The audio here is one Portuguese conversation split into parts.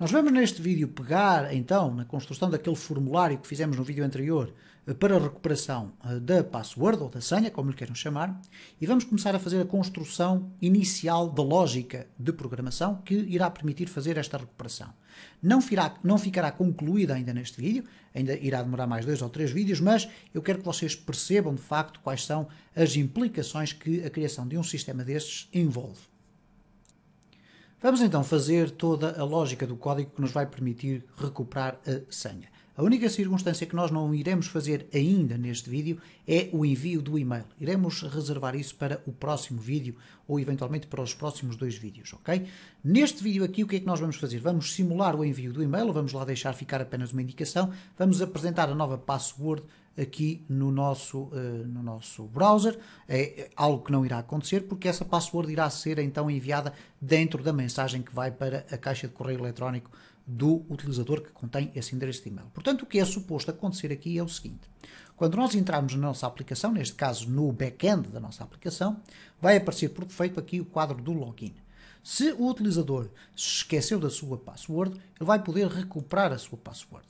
Nós vamos neste vídeo pegar, então, na construção daquele formulário que fizemos no vídeo anterior eh, para a recuperação eh, da password ou da senha, como lhe queiram chamar, e vamos começar a fazer a construção inicial da lógica de programação que irá permitir fazer esta recuperação. Não, firá, não ficará concluída ainda neste vídeo, ainda irá demorar mais dois ou três vídeos, mas eu quero que vocês percebam de facto quais são as implicações que a criação de um sistema destes envolve. Vamos então fazer toda a lógica do código que nos vai permitir recuperar a senha. A única circunstância que nós não iremos fazer ainda neste vídeo é o envio do e-mail. Iremos reservar isso para o próximo vídeo ou eventualmente para os próximos dois vídeos, ok? Neste vídeo aqui o que é que nós vamos fazer? Vamos simular o envio do e-mail, vamos lá deixar ficar apenas uma indicação, vamos apresentar a nova password aqui no nosso, eh, no nosso browser. É, é algo que não irá acontecer porque essa password irá ser então enviada dentro da mensagem que vai para a caixa de correio eletrónico do utilizador que contém esse endereço de e-mail. Portanto, o que é suposto acontecer aqui é o seguinte: quando nós entrarmos na nossa aplicação, neste caso no back-end da nossa aplicação, vai aparecer por defeito aqui o quadro do login. Se o utilizador se esqueceu da sua password, ele vai poder recuperar a sua password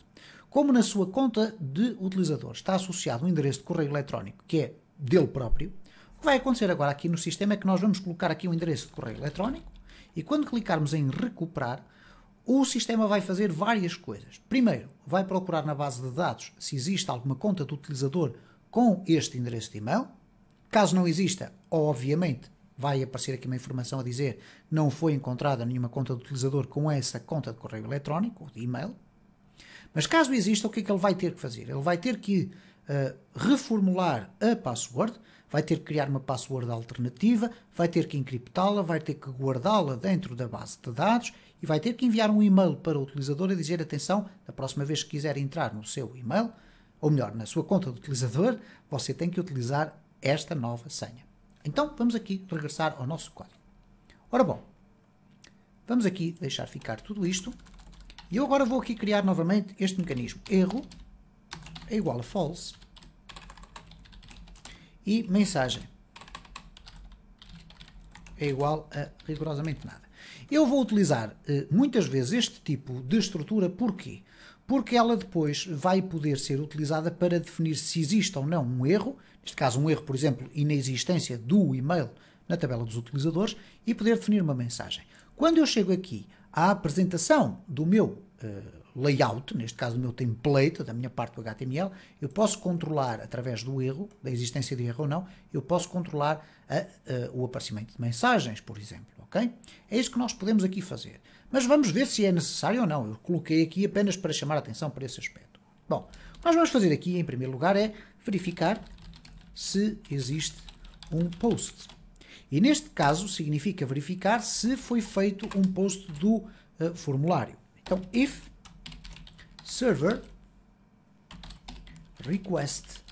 como na sua conta de utilizador está associado um endereço de correio eletrónico que é dele próprio, o que vai acontecer agora aqui no sistema é que nós vamos colocar aqui um endereço de correio eletrónico e quando clicarmos em recuperar, o sistema vai fazer várias coisas. Primeiro, vai procurar na base de dados se existe alguma conta do utilizador com este endereço de e-mail. Caso não exista, obviamente, vai aparecer aqui uma informação a dizer não foi encontrada nenhuma conta do utilizador com essa conta de correio eletrónico, de e-mail. Mas caso exista, o que é que ele vai ter que fazer? Ele vai ter que uh, reformular a password, vai ter que criar uma password alternativa, vai ter que encriptá-la, vai ter que guardá-la dentro da base de dados e vai ter que enviar um e-mail para o utilizador a dizer: atenção, da próxima vez que quiser entrar no seu e-mail, ou melhor, na sua conta do utilizador, você tem que utilizar esta nova senha. Então vamos aqui regressar ao nosso código. Ora bom, vamos aqui deixar ficar tudo isto. E eu agora vou aqui criar novamente este mecanismo. Erro é igual a false e mensagem é igual a rigorosamente nada. Eu vou utilizar eh, muitas vezes este tipo de estrutura, porquê? Porque ela depois vai poder ser utilizada para definir se existe ou não um erro, neste caso um erro, por exemplo, inexistência do e-mail na tabela dos utilizadores, e poder definir uma mensagem. Quando eu chego aqui a apresentação do meu uh, layout, neste caso do meu template, da minha parte do HTML, eu posso controlar através do erro, da existência de erro ou não, eu posso controlar a, eh, o aparecimento de mensagens, por exemplo. Okay? É isso que nós podemos aqui fazer. Mas vamos ver se é necessário ou não. Eu coloquei aqui apenas para chamar a atenção para esse aspecto. Bom, o que nós vamos fazer aqui, em primeiro lugar, é verificar se existe um post. E neste caso significa verificar se foi feito um post do uh, formulário. Então, if server request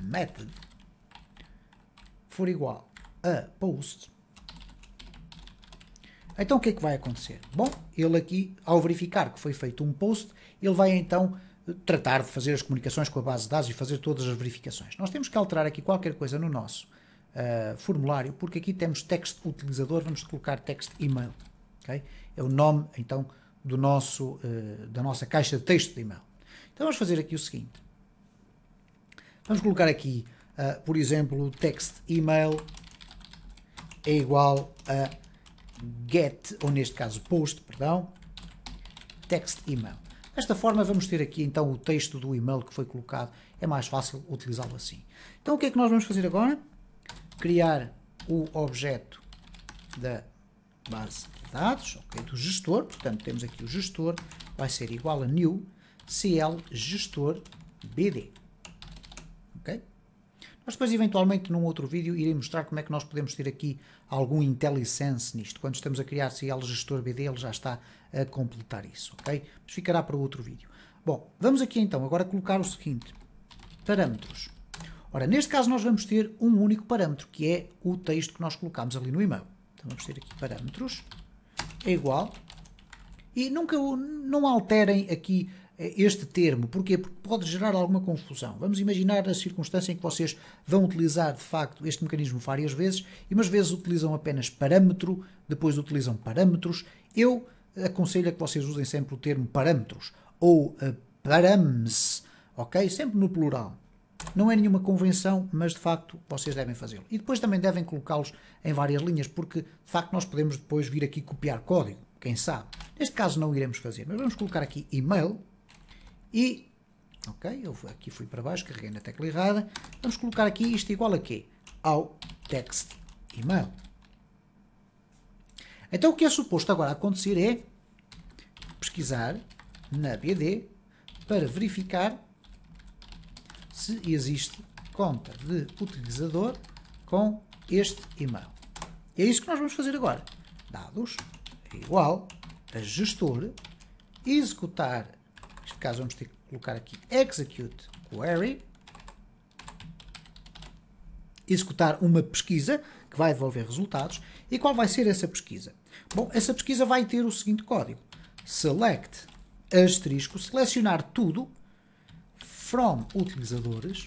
method for igual a post, então o que é que vai acontecer? Bom, ele aqui, ao verificar que foi feito um post, ele vai então eh, tratar de fazer as comunicações com a base de dados e fazer todas as verificações. Nós temos que alterar aqui qualquer coisa no nosso uh, formulário, porque aqui temos texto utilizador, vamos colocar texto e-mail. Okay? É o nome, então, do nosso, uh, da nossa caixa de texto de e-mail. Então vamos fazer aqui o seguinte. Vamos colocar aqui, uh, por exemplo, o e email é igual a get, ou neste caso post, perdão, text email. Desta forma vamos ter aqui então o texto do e-mail que foi colocado. É mais fácil utilizá-lo assim. Então o que é que nós vamos fazer agora? criar o objeto da base de dados, okay, do gestor, portanto temos aqui o gestor, vai ser igual a new cl gestor bd. Okay? Nós depois eventualmente num outro vídeo irei mostrar como é que nós podemos ter aqui algum IntelliSense nisto. Quando estamos a criar cl gestor bd ele já está a completar isso, ok? Mas ficará para outro vídeo. Bom, vamos aqui então agora colocar o seguinte, parâmetros. Ora, neste caso nós vamos ter um único parâmetro, que é o texto que nós colocamos ali no e-mail. Então vamos ter aqui parâmetros, é igual, e nunca não alterem aqui eh, este termo. Porquê? Porque pode gerar alguma confusão. Vamos imaginar a circunstância em que vocês vão utilizar, de facto, este mecanismo várias vezes, e umas vezes utilizam apenas parâmetro, depois utilizam parâmetros. Eu aconselho a que vocês usem sempre o termo parâmetros, ou uh, params, ok? Sempre no plural. Não é nenhuma convenção, mas de facto vocês devem fazê-lo. E depois também devem colocá-los em várias linhas, porque de facto nós podemos depois vir aqui copiar código, quem sabe. Neste caso não iremos fazer, mas vamos colocar aqui e-mail e... Ok, eu aqui fui para baixo, carreguei na tecla errada. Vamos colocar aqui isto igual a quê? Ao text e-mail. Então o que é suposto agora acontecer é pesquisar na BD para verificar se existe conta de utilizador com este e-mail. E é isso que nós vamos fazer agora. Dados é igual a gestor, executar, neste caso vamos ter que colocar aqui execute query, executar uma pesquisa que vai devolver resultados. E qual vai ser essa pesquisa? Bom, essa pesquisa vai ter o seguinte código. Select asterisco, selecionar tudo from utilizadores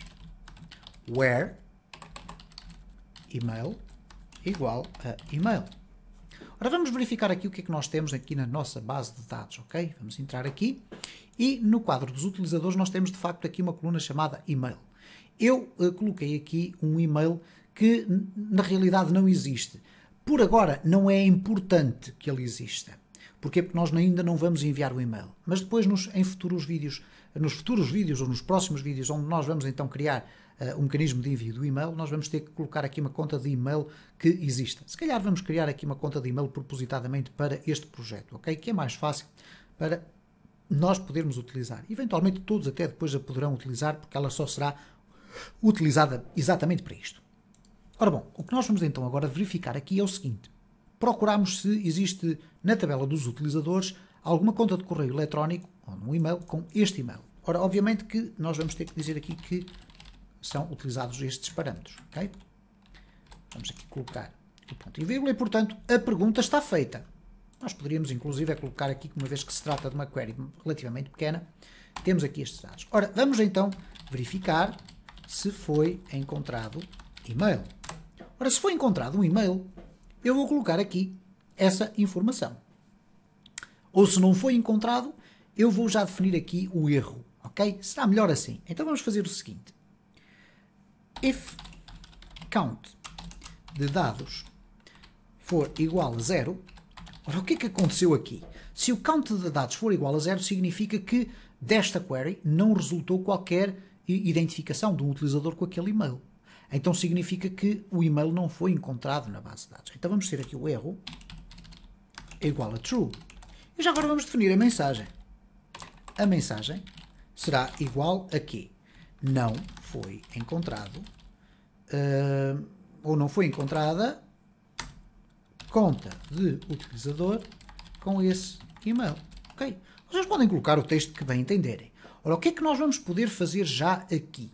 where email igual a email. Ora, vamos verificar aqui o que é que nós temos aqui na nossa base de dados, ok? Vamos entrar aqui e no quadro dos utilizadores nós temos de facto aqui uma coluna chamada e-mail. Eu uh, coloquei aqui um e-mail que na realidade não existe. Por agora não é importante que ele exista. Porquê? Porque nós ainda não vamos enviar o e-mail. Mas depois, nos, em futuros vídeos, nos futuros vídeos ou nos próximos vídeos, onde nós vamos então criar uh, um mecanismo de envio do e-mail, nós vamos ter que colocar aqui uma conta de e-mail que exista. Se calhar vamos criar aqui uma conta de e-mail propositadamente para este projeto, ok? Que é mais fácil para nós podermos utilizar. Eventualmente todos até depois a poderão utilizar, porque ela só será utilizada exatamente para isto. Ora bom, o que nós vamos então agora verificar aqui é o seguinte. Procuramos se existe na tabela dos utilizadores alguma conta de correio eletrónico ou num e-mail, com este e-mail. Ora, obviamente que nós vamos ter que dizer aqui que são utilizados estes parâmetros, ok? Vamos aqui colocar o ponto e vírgula e, portanto, a pergunta está feita. Nós poderíamos, inclusive, é colocar aqui, uma vez que se trata de uma query relativamente pequena, temos aqui estes dados. Ora, vamos então verificar se foi encontrado e-mail. Ora, se foi encontrado um e-mail, eu vou colocar aqui essa informação. Ou se não foi encontrado, eu vou já definir aqui o erro, ok? Será melhor assim. Então vamos fazer o seguinte. If count de dados for igual a zero, ora, o que é que aconteceu aqui? Se o count de dados for igual a zero, significa que desta query não resultou qualquer identificação de um utilizador com aquele e-mail. Então significa que o e-mail não foi encontrado na base de dados. Então vamos ter aqui o erro igual a true. E já agora vamos definir a mensagem a mensagem será igual a quê? não foi encontrado uh, ou não foi encontrada conta de utilizador com esse e-mail. Ok? Vocês podem colocar o texto que bem entenderem. Ora, o que é que nós vamos poder fazer já aqui?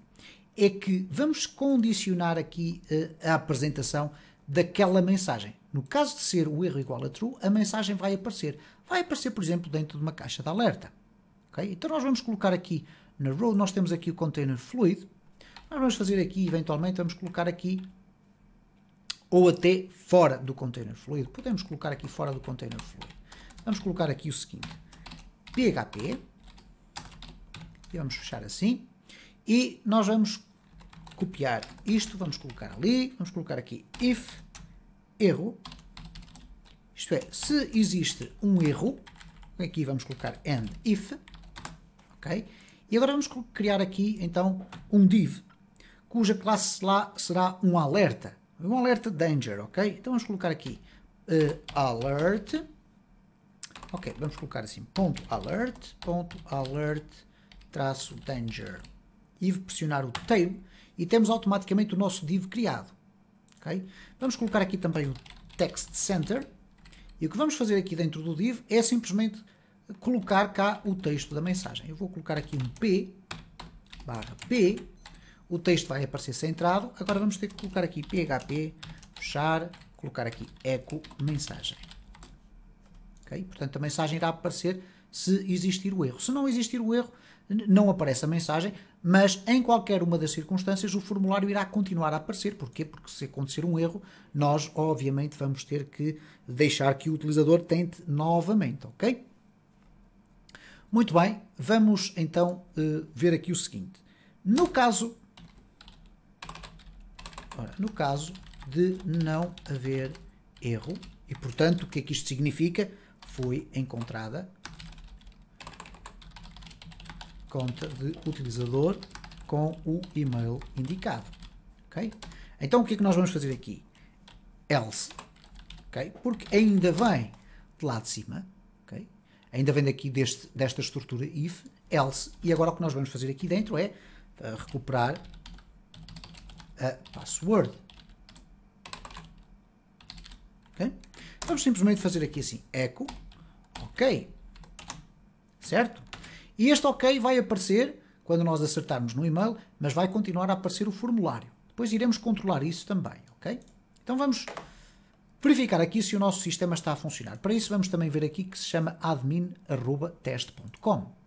É que vamos condicionar aqui uh, a apresentação daquela mensagem. No caso de ser o erro igual a true, a mensagem vai aparecer. Vai aparecer, por exemplo, dentro de uma caixa de alerta. Okay? Então nós vamos colocar aqui na row, nós temos aqui o container fluid, nós vamos fazer aqui, eventualmente, vamos colocar aqui ou até fora do container fluido. Podemos colocar aqui fora do container fluido. Vamos colocar aqui o seguinte, PHP, e vamos fechar assim, e nós vamos copiar isto, vamos colocar ali, vamos colocar aqui if erro, isto é, se existe um erro, aqui vamos colocar and if, ok? E agora vamos criar aqui, então, um div, cuja classe lá será um alerta, um alerta danger, ok? Então vamos colocar aqui uh, alert, ok, vamos colocar assim, ponto alert, ponto alert, traço danger, e pressionar o tail, e temos automaticamente o nosso div criado, ok? Vamos colocar aqui também o text center, e o que vamos fazer aqui dentro do div é simplesmente colocar cá o texto da mensagem. Eu vou colocar aqui um P, barra P, o texto vai aparecer centrado, agora vamos ter que colocar aqui PHP, fechar, colocar aqui eco mensagem. Okay? Portanto, a mensagem irá aparecer se existir o erro. Se não existir o erro, não aparece a mensagem, mas em qualquer uma das circunstâncias o formulário irá continuar a aparecer. Porquê? Porque se acontecer um erro, nós obviamente vamos ter que deixar que o utilizador tente novamente, ok? Muito bem, vamos então uh, ver aqui o seguinte. No caso, ora, no caso de não haver erro, e portanto o que é que isto significa? Foi encontrada conta de utilizador com o e-mail indicado. Okay? Então o que é que nós vamos fazer aqui? Else. Okay? Porque ainda vem de lá de cima ainda vem daqui deste, desta estrutura if, else, e agora o que nós vamos fazer aqui dentro é uh, recuperar a password. Okay? Vamos simplesmente fazer aqui assim, echo, ok, certo? E este ok vai aparecer quando nós acertarmos no e-mail, mas vai continuar a aparecer o formulário. Depois iremos controlar isso também, ok? Então vamos verificar aqui se o nosso sistema está a funcionar. Para isso vamos também ver aqui que se chama admin.test.com.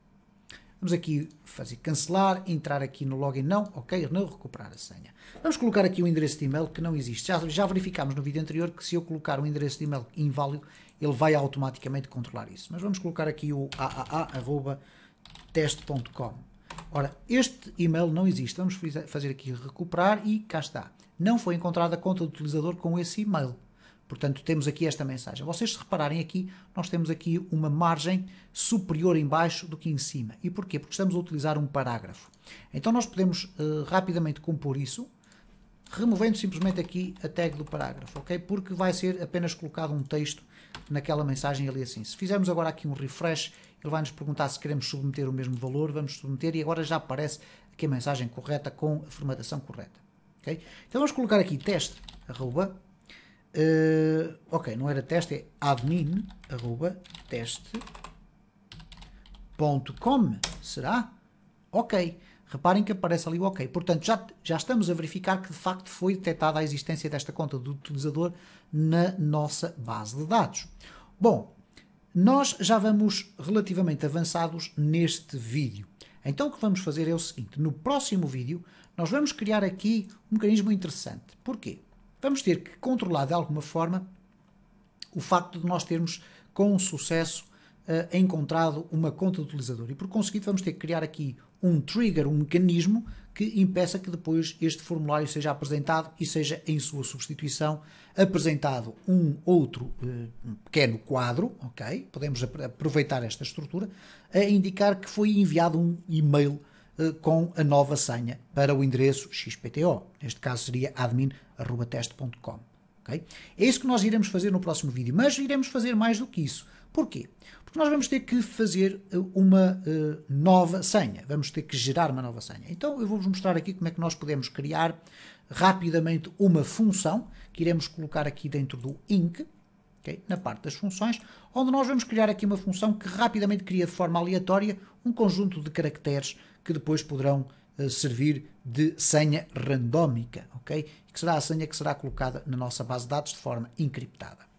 Vamos aqui fazer cancelar, entrar aqui no login não, ok, não recuperar a senha. Vamos colocar aqui o um endereço de e-mail que não existe. Já, já verificámos no vídeo anterior que se eu colocar um endereço de e-mail inválido, ele vai automaticamente controlar isso. Mas vamos colocar aqui o aaa.teste.com. Ora, este e-mail não existe. Vamos fazer aqui recuperar e cá está. Não foi encontrada a conta do utilizador com esse e-mail. Portanto, temos aqui esta mensagem. Vocês se repararem aqui, nós temos aqui uma margem superior em baixo do que em cima. E porquê? Porque estamos a utilizar um parágrafo. Então nós podemos uh, rapidamente compor isso, removendo simplesmente aqui a tag do parágrafo, ok? Porque vai ser apenas colocado um texto naquela mensagem ali assim. Se fizermos agora aqui um refresh, ele vai nos perguntar se queremos submeter o mesmo valor, vamos submeter e agora já aparece aqui a mensagem correta com a formatação correta, ok? Então vamos colocar aqui teste, arroba, Uh, ok, não era teste, é admin, teste.com, será? Ok, reparem que aparece ali o ok. Portanto, já, já estamos a verificar que de facto foi detectada a existência desta conta do utilizador na nossa base de dados. Bom, nós já vamos relativamente avançados neste vídeo. Então o que vamos fazer é o seguinte, no próximo vídeo nós vamos criar aqui um mecanismo interessante. Porquê? vamos ter que controlar de alguma forma o facto de nós termos, com sucesso, uh, encontrado uma conta de utilizador. E por conseguinte, vamos ter que criar aqui um trigger, um mecanismo que impeça que depois este formulário seja apresentado e seja em sua substituição apresentado um outro uh, pequeno quadro, ok? Podemos aproveitar esta estrutura a indicar que foi enviado um e-mail eh, com a nova senha para o endereço XPTO. Neste caso seria admin.teste.com. Okay? É isso que nós iremos fazer no próximo vídeo, mas iremos fazer mais do que isso. Porquê? Porque nós vamos ter que fazer eh, uma uh, nova senha, vamos ter que gerar uma nova senha. Então eu vou-vos mostrar aqui como é que nós podemos criar rapidamente uma função que iremos colocar aqui dentro do INC, okay? na parte das funções, onde nós vamos criar aqui uma função que rapidamente cria de forma aleatória um conjunto de caracteres que depois poderão uh, servir de senha randómica, ok? Que será a senha que será colocada na nossa base de dados de forma encriptada.